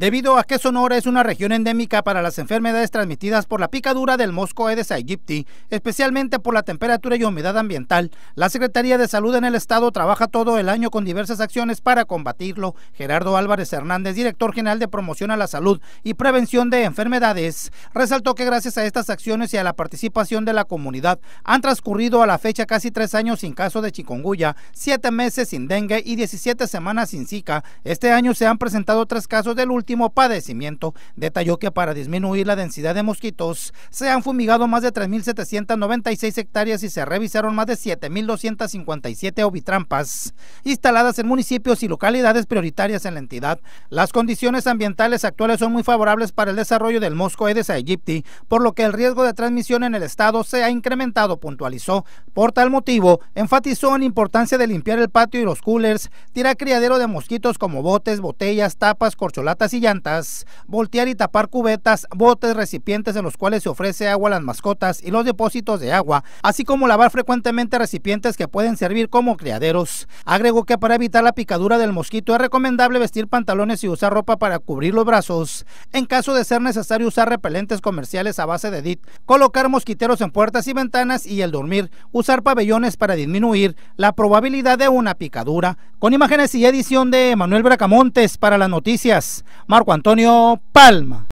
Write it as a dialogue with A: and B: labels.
A: debido a que Sonora es una región endémica para las enfermedades transmitidas por la picadura del mosco Aedes aegypti, especialmente por la temperatura y humedad ambiental. La Secretaría de Salud en el estado trabaja todo el año con diversas acciones para combatirlo. Gerardo Álvarez Hernández, director general de Promoción a la Salud y Prevención de Enfermedades, resaltó que gracias a estas acciones y a la participación de la comunidad han transcurrido a la fecha casi tres años sin caso de chikungunya, siete meses sin dengue y 17 semanas sin Zika. Este año se han presentado tres casos del último último padecimiento. Detalló que para disminuir la densidad de mosquitos se han fumigado más de 3.796 hectáreas y se revisaron más de 7.257 ovitrampas instaladas en municipios y localidades prioritarias en la entidad. Las condiciones ambientales actuales son muy favorables para el desarrollo del mosco Aedes aegypti, por lo que el riesgo de transmisión en el estado se ha incrementado, puntualizó. Por tal motivo, enfatizó en importancia de limpiar el patio y los coolers, tirar criadero de mosquitos como botes, botellas, tapas, corcholatas y llantas, voltear y tapar cubetas, botes, recipientes en los cuales se ofrece agua a las mascotas y los depósitos de agua, así como lavar frecuentemente recipientes que pueden servir como criaderos. Agregó que para evitar la picadura del mosquito es recomendable vestir pantalones y usar ropa para cubrir los brazos. En caso de ser necesario usar repelentes comerciales a base de DIT, colocar mosquiteros en puertas y ventanas y el dormir, usar pabellones para disminuir la probabilidad de una picadura. Con imágenes y edición de Manuel Bracamontes para las noticias, Marco Antonio Palma.